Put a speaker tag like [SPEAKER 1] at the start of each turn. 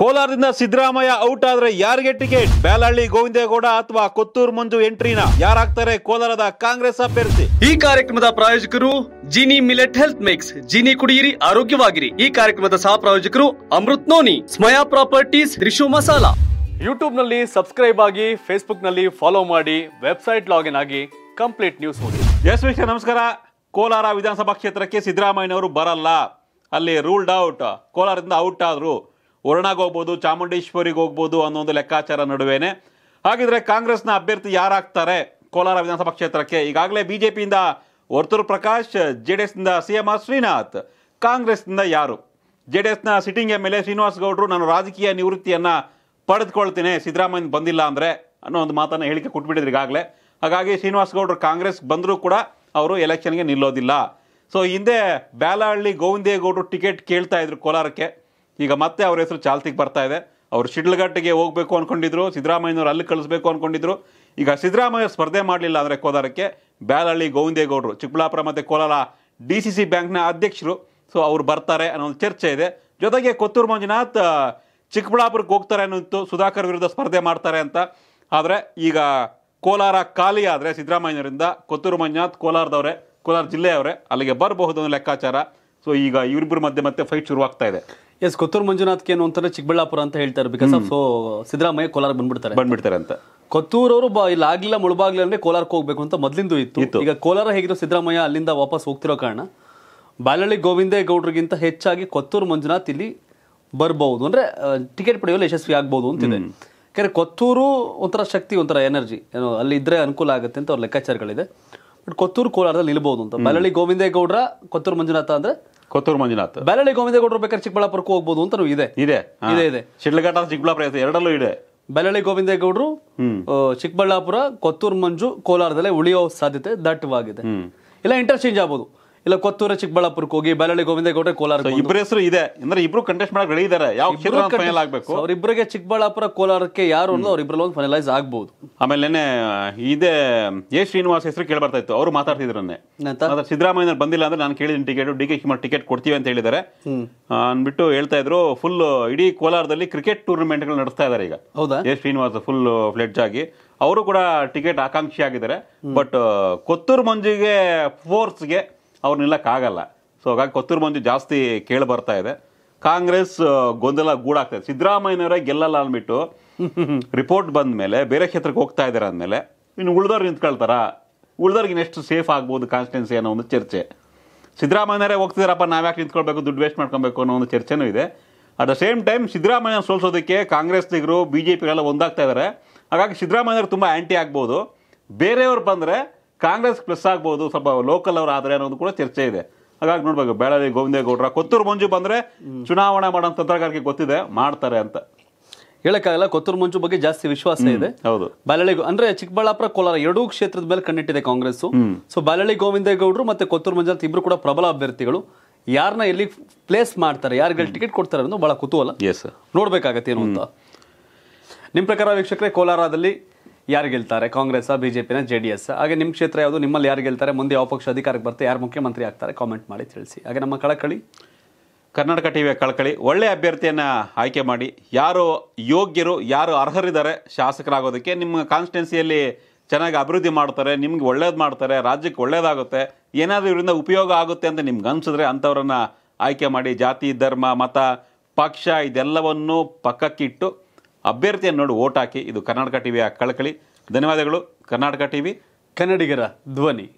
[SPEAKER 1] ಕೋಲಾರದಿಂದ Siddaramaiah out ಆದ್ರೆ ಯಾರಿಗೆ ticket Byalahalli Govindegowda ಅಥವಾ ಕೊತ್ತೂರು ಮಂಜು ಎಂಟ್ರಿನ ಯಾರಾಗ್ತಾರೆ ಕೋಲಾರದ ಕಾಂಗ್ರೆಸ್ ಅಭ್ಯರ್ಥಿ ಈ ಕಾರ್ಯಕ್ರಮದ
[SPEAKER 2] ಪ್ರಾಯೋಜಕರು Jini millet health mix Jini ಕುಡಿಯಿರಿ ಆರೋಗ್ಯವಾಗಿರಿ ಈ ಕಾರ್ಯಕ್ರಮದ ಸಹ ಪ್ರಾಯೋಜಕರು Amrut noni Smaya properties Rishu masala YouTube ನಲ್ಲಿ ಸಬ್ಸ್ಕ್ರೈಬ್ ಆಗಿ ಫೇಸ್ಬುಕ್ ನಲ್ಲಿ ಫಾಲೋ ಮಾಡಿ
[SPEAKER 1] ವೆಬ್ಸೈಟ್ ಲಾಗಿನ್ ಆಗಿ ಕಂಪ್ಲೀಟ್ ನ್ಯೂಸ್ ನೋಡಿ ಎಸ್ ವಿಷ್ಣ ನಮಸ್ಕಾರ ಕೋಲಾರ ವಿಧಾನಸಭಾ ಕ್ಷೇತ್ರಕ್ಕೆ ಸಿದ್ದರಾಮಯ್ಯನವರು ಬರಲ್ಲ ಅಲ್ಲಿ ರೂಲ್ಡ್ ಔಟ್ ಕೋಲಾರದಿಂದ ಔಟ್ ಆದ್ರು ವರುಣಾಗ ಹೋಗ್ಬೋದು ಚಾಮುಂಡೇಶ್ವರಿಗೆ ಹೋಗ್ಬೋದು ಅನ್ನೋ ಒಂದು ಲೆಕ್ಕಾಚಾರ ನಡುವೆನೆ ಹಾಗಿದ್ರೆ ಕಾಂಗ್ರೆಸ್ನ ಅಭ್ಯರ್ಥಿ ಯಾರಾಗ್ತಾರೆ ಕೋಲಾರ ವಿಧಾನಸಭಾ ಕ್ಷೇತ್ರಕ್ಕೆ ಈಗಾಗಲೇ ಪಿಯಿಂದ ವರ್ತೂರು ಪ್ರಕಾಶ್ ಜೆ ಡಿ ಎಸ್ನಿಂದ ಸಿ ಎಂ ಆರ್ ಶ್ರೀನಾಥ್ ಕಾಂಗ್ರೆಸ್ನಿಂದ ಯಾರು ಜೆ ಡಿ ಎಸ್ನ sitting M L A Srinivas ಗೌಡರು ನಾನು ರಾಜಕೀಯ ನಿವೃತ್ತಿಯನ್ನು ಪಡೆದುಕೊಳ್ತೇನೆ ಸಿದ್ದರಾಮಯ್ಯ ಬಂದಿಲ್ಲ ಅಂದರೆ ಅನ್ನೋ ಒಂದು ಮಾತನ್ನು ಹೇಳಿಕೆ ಕೊಟ್ಬಿಟ್ಟಿದ್ರು ಈಗಾಗಲೇ ಹಾಗಾಗಿ ಶ್ರೀನಿವಾಸ್ ಗೌಡರು ಕಾಂಗ್ರೆಸ್ ಬಂದರೂ ಕೂಡ ಅವರು ಎಲೆಕ್ಷನ್ಗೆ ನಿಲ್ಲೋದಿಲ್ಲ ಸೊ ಹಿಂದೆ ಬ್ಯಾಲಹಳ್ಳಿ ಗೋವಿಂದೇಗೌಡರು ಟಿಕೆಟ್ ಕೇಳ್ತಾ ಇದ್ರು ಕೋಲಾರಕ್ಕೆ ಈಗ ಮತ್ತೆ ಅವ್ರ ಹೆಸರು ಚಾಲ್ತಿಗೆ ಬರ್ತಾ ಇದೆ ಅವರು ಶಿಡ್ಲಘಟ್ಟಿಗೆ ಹೋಗಬೇಕು ಅಂದ್ಕೊಂಡಿದ್ರು ಸಿದ್ದರಾಮಯ್ಯನವ್ರು ಅಲ್ಲಿ ಕಳಿಸ್ಬೇಕು ಅಂದ್ಕೊಂಡಿದ್ರು ಈಗ ಸಿದ್ದರಾಮಯ್ಯ ಸ್ಪರ್ಧೆ ಮಾಡಲಿಲ್ಲ ಅಂದರೆ ಕೋಲಾರಕ್ಕೆ ಬ್ಯಾಲಹಳ್ಳಿ ಗೋವಿಂದೇಗೌಡರು ಚಿಕ್ಕಬಳ್ಳಾಪುರ ಮತ್ತು ಕೋಲಾರ ಡಿ ಸಿ ಸಿ ಬ್ಯಾಂಕ್ನ ಅಧ್ಯಕ್ಷರು ಸೊ ಅವರು ಬರ್ತಾರೆ ಅನ್ನೋ ಒಂದು ಚರ್ಚೆ ಇದೆ ಜೊತೆಗೆ ಕೊತ್ತೂರು ಮಂಜುನಾಥ್ ಚಿಕ್ಕಬಳ್ಳಾಪುರಕ್ಕೆ ಹೋಗ್ತಾರೆ ಅನ್ನೋಂತು ಸುಧಾಕರ್ ವಿರುದ್ಧ ಸ್ಪರ್ಧೆ ಮಾಡ್ತಾರೆ ಅಂತ ಆದರೆ ಈಗ ಕೋಲಾರ ಖಾಲಿ ಆದರೆ ಸಿದ್ದರಾಮಯ್ಯನವರಿಂದ ಕೊತ್ತೂರು ಮಂಜುನಾಥ್ ಕೋಲಾರದವರೇ ಕೋಲಾರ ಜಿಲ್ಲೆಯವರೇ ಅಲ್ಲಿಗೆ ಬರಬಹುದು ಅನ್ನೋ ಲೆಕ್ಕಾಚಾರ ಸೊ ಈಗ ಇವರಿಬ್ಬರ ಮಧ್ಯೆ ಮತ್ತೆ ಫೈಟ್ ಶುರುವಾಗ್ತಾ ಇದೆ ಎಸ್ ಕೊತ್ತೂರು ಮಂಜುನಾಥ್ ಏನು ಅಂತಾರೆ ಚಿಕ್ಕಬಳ್ಳಾಪುರ
[SPEAKER 2] ಅಂತ ಹೇಳ್ತಾರೆ because of so Siddaramaiah Kolar ಬಂದ್ಬಿಡ್ತಾರೆ ಬಂದ್ಬಿಡ್ತಾರೆ ಅಂತ ಕೊತ್ತೂರವರು ಇಲ್ಲಿ ಆಗ್ಲಿಲ್ಲ ಮುಳಬಾಗ್ಲಿ ಅಂದ್ರೆ ಕೋಲಾರಕ್ಕೆ ಹೋಗ್ಬೇಕು ಅಂತ ಮೊದಲಿಂದು ಇತ್ತು ಈಗ ಕೋಲಾರ ಹೇಗಿದ್ರು ಸಿದ್ದರಾಮಯ್ಯ ಅಲ್ಲಿಂದ ವಾಪಸ್ ಹೋಗ್ತಿರೋ ಕಾರಣ ಬಾಲಳ್ಳಿ ಗೋವಿಂದೇ ಗೌಡ್ರಿಗಿಂತ ಹೆಚ್ಚಾಗಿ ಕೊತ್ತೂರು ಮಂಜುನಾಥ್ ಇಲ್ಲಿ ಬರಬಹುದು ಅಂದ್ರೆ ಟಿಕೆಟ್ ಪಡೆಯಲು ಯಶಸ್ವಿ ಆಗ್ಬಹುದು ಅಂತಿದೆ ಯಾಕಂದ್ರೆ ಕೊತ್ತೂರು ಒಂಥರ ಶಕ್ತಿ ಒಂಥರ ಎನರ್ಜಿ ಏನೋ ಅಲ್ಲಿ ಇದ್ರೆ ಅನುಕೂಲ ಆಗುತ್ತೆ ಅಂತ ಅವ್ರ ಲೆಕ್ಕಾಚಾರಗಳಿದೆ ಬಟ್ ಕೊತ್ತೂರು ಕೋಲಾರದಲ್ಲಿ ನಿಲ್ಬಹುದು ಅಂತ ಬಾಲಳ್ಳಿ ಗೋವಿಂದೇ ಗೌಡ್ರ ಕೊತ್ತೂರು ಮಂಜುನಾಥ ಅಂದ್ರೆ ಕೊತ್ತೂರು ಮಂಜುನಾಥ್ ಬೆಳ್ಳಿ ಗೋವಿಂದೇಗೌಡರು ಬೇಕಾದ್ರೆ ಚಿಕ್ಕಬಳ್ಳಾಪುರಕ್ಕೆ ಹೋಗ್ಬೋದು ಅಂತ ಇದೆ ಇದೆ ಇದೆ ಇದೆ ಶಿಡ್ಲಘಟ್ಟ ಚಿಕ್ಕಬಳ್ಳಾಪುರ ಎರಡಲ್ಲೂ ಇದೆ ಬೆಳ್ಳಿ ಗೋವಿಂದೇಗೌಡರು ಚಿಕ್ಕಬಳ್ಳಾಪುರ ಕೊತ್ತೂರು ಮಂಜು ಕೋಲಾರದಲ್ಲೇ ಉಳಿಯೋ ಸಾಧ್ಯತೆ ದಟ್ಟವಾಗಿದೆ ಇಲ್ಲ ಇಂಟರ್ಚೇಂಜ್ ಆಗ್ಬೋದು ಇಲ್ಲ ಕೊತ್ತೂರು ಚಿಕ್ಕಬಳ್ಳಾಪುರಕ್ಕೆ ಹೋಗಿ ಗೋವಿಂದ ಗೋವಿಂದೇಗೌಡ ಕೋಲಾರ ಇಬ್ಬರ ಹೆಸರು ಇದೆ ಅಂದ್ರೆ ಇಬ್ರು ಕಂಟೆಸ್ಟ್ ಮಾಡಕ್ ರೆಡಿ ಇದಾರೆ ಯಾವ ಕ್ಷೇತ್ರ ಫೈನಲ್
[SPEAKER 1] ಆಗ್ಬೇಕು ಅವರಿಬ್ಬರಿಗೆ ಚಿಕ್ಕಬಳ್ಳಾಪುರ ಕೋಲಾರಕ್ಕೆ ಯಾರು ಅವ್ರ ಅವರಿಬ್ಬರಲ್ಲಿ ಒಂದು ಫೈನಲೈಸ್ ಆಗ್ಬಹುದು ಆಮೇಲೆ ಇದೆ ಎ ಶ್ರೀನಿವಾಸ್ ಹೆಸರು ಕೇಳಬರ್ತಾ ಇತ್ತು ಅವರು ಮಾತಾಡ್ತಿದ್ರೆ ಸಿದ್ದರಾಮಯ್ಯ ಬಂದಿಲ್ಲ ಅಂದ್ರೆ ನಾನು ಕೇಳಿದ್ದೀನಿ ಟಿಕೆಟ್ ಡಿ ಕೆ ಟಿಕೆಟ್ ಕೊಡ್ತೀವಿ ಅಂತ ಹೇಳಿದ್ದಾರೆ ಅಂದ್ಬಿಟ್ಟು ಹೇಳ್ತಾ ಇದ್ರು ಫುಲ್ ಇಡೀ ಕೋಲಾರದಲ್ಲಿ ಕ್ರಿಕೆಟ್ ಟೂರ್ನಮೆಂಟ್ ಗಳು ನಡೆಸ್ತಾ ಇದಾರೆ ಈಗ ಹೌದಾ ಎ ಶ್ರೀನಿವಾಸ್ ಫುಲ್ ಫ್ಲೆಡ್ಜ್ ಆಗಿ ಅವರು ಕೂಡ ಟಿಕೆಟ್ ಆಕಾಂಕ್ಷಿ ಆಗಿದ್ದಾರೆ ಬಟ್ ಕೊತ್ತೂರು ಮಂಜಿಗೆ ಫೋರ್ಸ್ಗೆ ಅವ್ರು ನಿಲ್ಲಕ್ಕಾಗಲ್ಲ ಸೊ ಹಾಗಾಗಿ ಕೊತ್ತೂರು ಮಂಜು ಜಾಸ್ತಿ ಕೇಳಿ ಬರ್ತಾ ಇದೆ ಕಾಂಗ್ರೆಸ್ ಗೊಂದಲ ಗೂಡಾಗ್ತದೆ ಸಿದ್ದರಾಮಯ್ಯನವರೇ ಗೆಲ್ಲಲ್ಲ ಅಂದ್ಬಿಟ್ಟು ರಿಪೋರ್ಟ್ ಬಂದ ಮೇಲೆ ಬೇರೆ ಕ್ಷೇತ್ರಕ್ಕೆ ಹೋಗ್ತಾ ಇದ್ದಾರೆ ಅಂದಮೇಲೆ ಇನ್ನು ಉಳ್ದವ್ರು ನಿಂತ್ಕೊಳ್ತಾರಾ ಉಳ್ದವ್ರಿಗೆ ಇನ್ನೆಷ್ಟು ಸೇಫ್ ಆಗ್ಬೋದು ಕಾನ್ಸ್ಟಿಟ್ಯೂನ್ಸಿ ಅನ್ನೋ ಒಂದು ಚರ್ಚೆ ಸಿದ್ದರಾಮಯ್ಯನವರೇ ಹೋಗ್ತಿದಾರಪ್ಪ ನಾವ್ಯಾಕೆ ನಿಂತ್ಕೊಳ್ಬೇಕು ದುಡ್ಡು ವೇಸ್ಟ್ ಮಾಡ್ಕೊಬೇಕು ಅನ್ನೋ ಒಂದು ಚರ್ಚೆನೂ ಇದೆ at the same time Siddaramaiah ಸೋಲ್ಸೋದಕ್ಕೆ ಕಾಂಗ್ರೆಸ್ನಿಗರು ಬಿ ಜೆ ಪಿಗಳೆಲ್ಲ ಒಂದಾಗ್ತಾ ಇದ್ದಾರೆ ಹಾಗಾಗಿ ಸಿದ್ದರಾಮಯ್ಯನವ್ರು ತುಂಬ ಆ್ಯಂಟಿ ಆಗ್ಬೋದು ಬೇರೆಯವ್ರು ಬಂದರೆ ಕಾಂಗ್ರೆಸ್ ಪ್ಲಸ್ ಆಗ್ಬೋದು ಸ್ವಲ್ಪ ಲೋಕಲ್ ಅವರು ಆದರೆ ಅನ್ನೋದು ಕೂಡ ಚರ್ಚೆ ಇದೆ ಹಾಗಾಗಿ ನೋಡ್ಬೇಕು ಬೇಳಾರಿ ಗೋವಿಂದೇಗೌಡರ ಕೊತ್ತೂರು ಮಂಜು ಬಂದರೆ ಚುನಾವಣೆ ಮಾಡೋ ತಂತ್ರಗಾರಿಕೆ ಗೊತ್ತಿದೆ ಮಾಡ್ತಾರೆ ಅಂತ
[SPEAKER 2] ಹೇಳಕ್ಕಾಗಲ್ಲ ಕೊತ್ತೂರು ಮಂಜು ಬಗ್ಗೆ ಜಾಸ್ತಿ ವಿಶ್ವಾಸ ಇದೆ
[SPEAKER 1] ಹೌದು ಬಾಲಳಿಗೋ ಅಂದ್ರೆ ಚಿಕ್ಕಬಳ್ಳಾಪುರ
[SPEAKER 2] ಕೋಲಾರ ಎರಡೂ ಕ್ಷೇತ್ರದ ಮೇಲೆ ಕಣ್ಣಿಟ್ಟಿದೆ ಕಾಂಗ್ರೆಸ್ ಸೊ ಬಾಲಳ್ಳಿ ಗೋವಿಂದೇಗೌಡರು ಮತ್ತೆ ಕೊತ್ತೂರು ಮಂಜು ಅಂತ ಇಬ್ರು ಕೂಡ ಪ್ರಬಲ ಅಭ್ಯರ್ಥಿಗಳು ಯಾರನ್ನ ಎಲ್ಲಿ ಪ್ಲೇಸ್ ಮಾಡ್ತಾರೆ ಯಾರಿಗೆಲ್ಲಿ ಟಿಕೆಟ್ ಕೊಡ್ತಾರೆ ಅನ್ನೋದು ಬಹಳ ಕುತೂಹಲ ಎಸ್ ನೋಡ್ಬೇಕಾಗತ್ತೆ ಏನು ಅಂತ ನಿಮ್ಮ ಪ್ರಕಾರ ವೀಕ್ಷಕರೇ ಕೋಲಾರದಲ್ಲಿ ಯಾರು ಗೆಲ್ತಾರೆ ಕಾಂಗ್ರೆಸ್ ಬಿ ಜೆ ಪಿನ ಜೆ ಡಿ ಎಸ್ ಹಾಗೆ ನಿಮ್ಮ ಕ್ಷೇತ್ರ ಯಾವುದು ನಿಮ್ಮಲ್ಲಿ ಯಾರು ಗೆಲ್ತಾರೆ ಮುಂದೆ ಯಾವ ಪಕ್ಷ ಅಧಿಕಾರಕ್ಕೆ ಬರ್ತಾರೆ ಯಾರು ಮುಖ್ಯಮಂತ್ರಿ ಆಗ್ತಾರೆ ಕಾಮೆಂಟ್ ಮಾಡಿ
[SPEAKER 1] ತಿಳಿಸಿ ಹಾಗೆ ನಮ್ಮ ಕಳಕಳಿ ಕರ್ನಾಟಕ ಟಿವಿಯ ಕಳಕಳಿ ಒಳ್ಳೆಯ ಅಭ್ಯರ್ಥಿಯನ್ನು ಆಯ್ಕೆ ಮಾಡಿ ಯಾರು ಯೋಗ್ಯರು ಯಾರು ಅರ್ಹರಿದ್ದಾರೆ ಶಾಸಕರಾಗೋದಕ್ಕೆ ನಿಮ್ಮ ಕಾನ್ಸ್ಟಿಟ್ಯೂನ್ಸಿಯಲ್ಲಿ ಚೆನ್ನಾಗಿ ಅಭಿವೃದ್ಧಿ ಮಾಡ್ತಾರೆ ನಿಮ್ಗೆ ಒಳ್ಳೇದು ಮಾಡ್ತಾರೆ ರಾಜ್ಯಕ್ಕೆ ಒಳ್ಳೇದಾಗುತ್ತೆ ಏನಾದರೂ ಇವರಿಂದ ಉಪಯೋಗ ಆಗುತ್ತೆ ಅಂತ ನಿಮ್ಗೆ ಅನಿಸಿದ್ರೆ ಅಂಥವ್ರನ್ನ ಆಯ್ಕೆ ಮಾಡಿ ಜಾತಿ ಧರ್ಮ ಮತ ಪಕ್ಷ ಇದೆಲ್ಲವನ್ನು ಪಕ್ಕಕ್ಕಿಟ್ಟು ಅಭ್ಯರ್ಥಿಯನ್ನು ನೋಡಿ ಓಟ್ ಹಾಕಿ ಇದು ಕರ್ನಾಟಕ ಟಿವಿಯ ಕಳಕಳಿ ಧನ್ಯವಾದಗಳು ಕರ್ನಾಟಕ ಟಿವಿ ಕನ್ನಡಿಗರ ಧ್ವನಿ